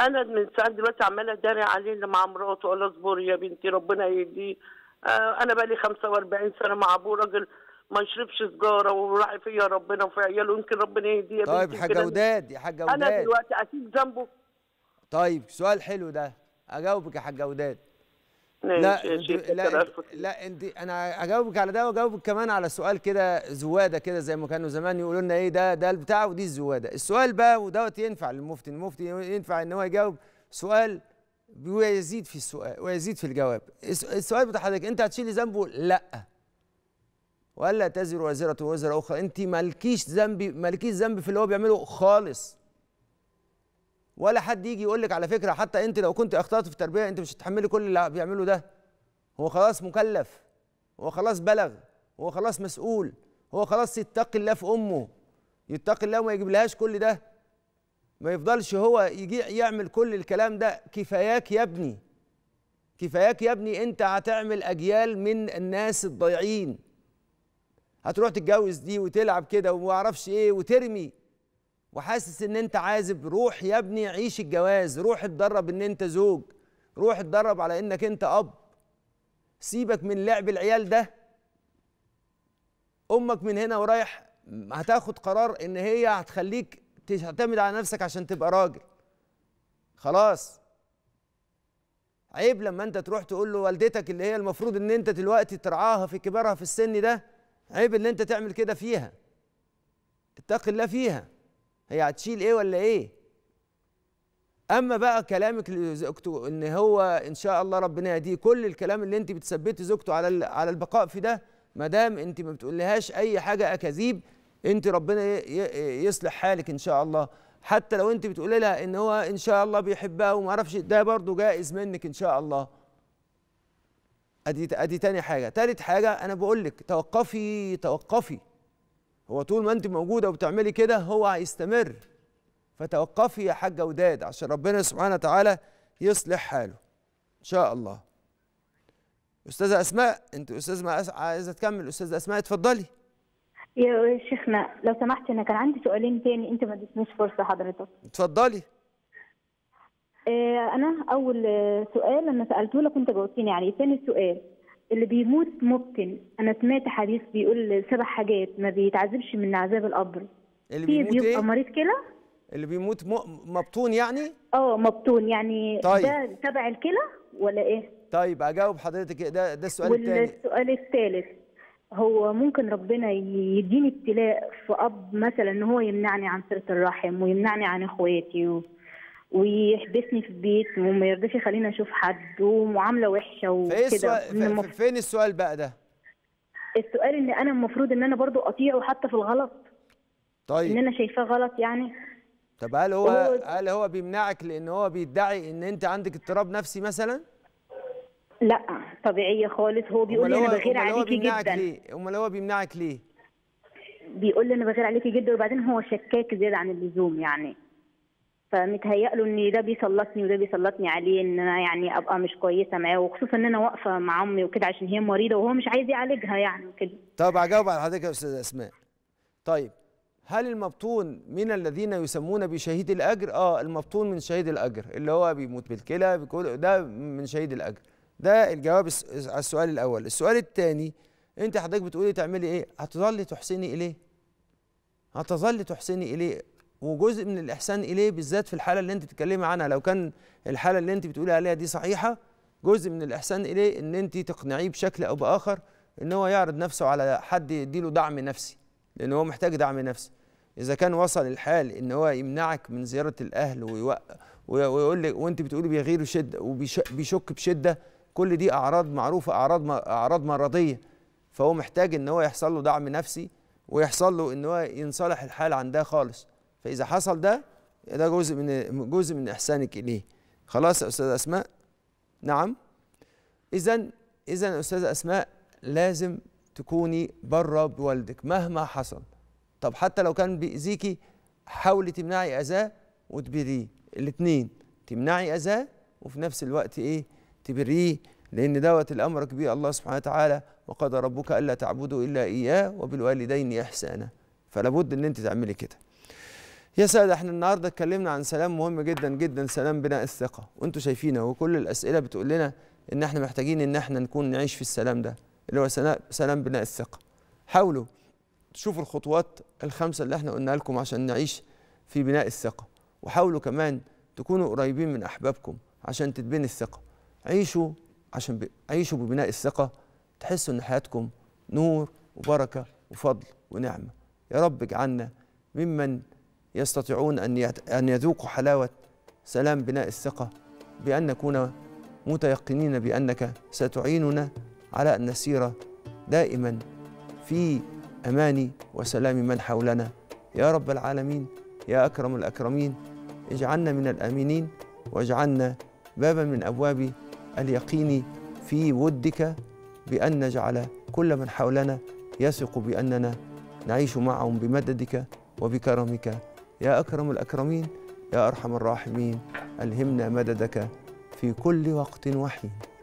انا من ساعه دلوقتي عماله اداري عليه اللي مع مراته ولا اصبري يا بنتي ربنا يهديه آه انا بقى لي 45 سنه مع ابوه راجل ما يشربش سجاره وراعي فيا ربنا وفي عياله يمكن ربنا يهديه طيب حاجه وداد يا حاجه وداد انا دلوقتي اسيب ذنبه طيب سؤال حلو ده اجاوبك يا حاجه وداد لا لا, لا انت انا اجاوبك على ده واجاوبك كمان على سؤال كده زواده كده زي ما كانوا زمان يقولوا لنا ايه ده ده البتاع ودي الزواده السؤال بقى ودوت ينفع للمفتي المفتي ينفع ان هو يجاوب سؤال ويزيد في السؤال ويزيد في الجواب السؤال بتاع حضرتك انت هتشيلي ذنبه لا ولا تزر وازره وزر اخرى انت مالكيش ذنبي مالكيش ذنب في اللي هو بيعمله خالص ولا حد يجي يقول لك على فكره حتى انت لو كنت اخطات في التربيه انت مش هتتحملي كل اللي بيعمله ده هو خلاص مكلف هو خلاص بلغ هو خلاص مسؤول هو خلاص يتقي الله في امه يتقي الله وما يجيبلهاش كل ده ما يفضلش هو يجي يعمل كل الكلام ده كفاياك يا ابني كفاياك يا ابني انت هتعمل اجيال من الناس الضايعين هتروح تتجوز دي وتلعب كده وما اعرفش ايه وترمي وحاسس ان انت عازب روح يا ابني عيش الجواز روح اتدرب ان انت زوج روح اتدرب على انك انت اب سيبك من لعب العيال ده امك من هنا ورايح هتاخد قرار ان هي هتخليك تعتمد على نفسك عشان تبقى راجل خلاص عيب لما انت تروح تقول له والدتك اللي هي المفروض ان انت دلوقتي ترعاها في كبارها في السن ده عيب ان انت تعمل كده فيها اتق الله فيها هي هتشيل ايه ولا ايه اما بقى كلامك لزوجته ان هو ان شاء الله ربنا يهديه كل الكلام اللي انت بتثبتي زوجته على على البقاء في ده ما دام انت ما بتقولهاش اي حاجه اكاذيب انت ربنا يصلح حالك ان شاء الله حتى لو انت بتقولي لها ان هو ان شاء الله بيحبها وما اعرفش ده برضه جائز منك ان شاء الله ادي ادي تاني حاجه تالت حاجه انا بقول لك توقفي توقفي هو طول ما انت موجوده وبتعملي كده هو هيستمر فتوقفي يا حاجه وداد عشان ربنا سبحانه وتعالى يصلح حاله ان شاء الله استاذه اسماء انت استاذ ما عايزه تكمل استاذه اسماء اتفضلي يا شيخنا لو سمحت انا كان عندي سؤالين تاني انت ما اديتنيش فرصه حضرتك اتفضلي آه، انا اول سؤال انا سالته لك انت جاوبتني عليه ثاني سؤال اللي بيموت مبتن انا سمعت حديث بيقول سبع حاجات ما بيتعذبش من عذاب القبر اللي بيموت بيبقى إيه؟ مريض كلى اللي بيموت مبطون يعني اه مبطون يعني طيب. ده تبع الكلى ولا ايه طيب اجاوب حضرتك ده ده السؤال الثاني والسؤال الثالث هو ممكن ربنا يديني ابتلاء في اب مثلا ان هو يمنعني عن صله الرحم ويمنعني عن اخواتي و... ويحبسني في البيت وما يرضيش يخليني اشوف حد ومعامله وحشه وكده فين السؤال بقى ده؟ السؤال ان انا المفروض ان انا برضو اطيعه حتى في الغلط طيب ان انا شايفاه غلط يعني طب هل هو هل هو بيمنعك لان هو بيدعي ان انت عندك اضطراب نفسي مثلا؟ لا طبيعيه خالص هو بيقول لي انا بغير عليكي جدا ليه؟ امال هو بيمنعك ليه؟ بيقول لي انا بغير عليكي جدا وبعدين هو شكاك زياده عن اللزوم يعني فمتهيأ له ان ده بيسلطني وده بيسلطني عليه ان انا يعني ابقى مش كويسه معاه وخصوصا ان انا واقفه مع امي وكده عشان هي مريضه وهو مش عايز يعالجها يعني وكده. طب هجاوب على حضرتك يا استاذه اسماء. طيب هل المبطون من الذين يسمون بشهيد الاجر؟ اه المبطون من شهيد الاجر اللي هو بيموت بالكلى ده من شهيد الاجر. ده الجواب على السؤال الاول، السؤال الثاني انت حضرتك بتقولي تعملي ايه؟ هتظلي تحسني اليه. هتظلي تحسني اليه وجزء من الاحسان اليه بالذات في الحاله اللي انت بتتكلمي عنها لو كان الحاله اللي انت بتقولي عليها دي صحيحه جزء من الاحسان اليه ان انت تقنعيه بشكل او باخر ان هو يعرض نفسه على حد يديله دعم نفسي لان هو محتاج دعم نفسي اذا كان وصل الحال ان هو يمنعك من زياره الاهل ويقول لك وانت بتقولي بيغير شده وبيشك بشده كل دي اعراض معروفه اعراض اعراض مرضيه فهو محتاج ان هو يحصل له دعم نفسي ويحصل له ان هو ينصلح الحال عندها خالص فاذا حصل ده ده جزء من جزء من احسانك اليه خلاص يا استاذه اسماء نعم اذا اذا يا استاذه اسماء لازم تكوني بره بوالدك مهما حصل طب حتى لو كان بيأذيكي حاولي تمنعي اذاه وتبريه الاثنين تمنعي اذاه وفي نفس الوقت ايه تبريه لان دوت الامر به الله سبحانه وتعالى وقد ربك الا تعبدوا الا اياه وبالوالدين احسانا فلابد ان انت تعملي كده يا ساده احنا النهارده اتكلمنا عن سلام مهم جدا جدا سلام بناء الثقه وانتوا شايفينه وكل الاسئله بتقول لنا ان احنا محتاجين ان احنا نكون نعيش في السلام ده اللي هو سلام بناء الثقه حاولوا تشوفوا الخطوات الخمسه اللي احنا قلنا لكم عشان نعيش في بناء الثقه وحاولوا كمان تكونوا قريبين من احبابكم عشان تتبني الثقه عيشوا عشان ب... عيشوا ببناء الثقه تحسوا ان حياتكم نور وبركه وفضل ونعمه يا رب اجعلنا ممن يستطيعون أن أن يذوقوا حلاوة سلام بناء الثقة بأن نكون متيقنين بأنك ستعيننا على أن نسير دائما في أمان وسلام من حولنا يا رب العالمين يا أكرم الأكرمين اجعلنا من الآمنين واجعلنا بابا من أبواب اليقين في ودك بأن نجعل كل من حولنا يثق بأننا نعيش معهم بمددك وبكرمك يا أكرم الأكرمين يا أرحم الراحمين ألهمنا مددك في كل وقت وحين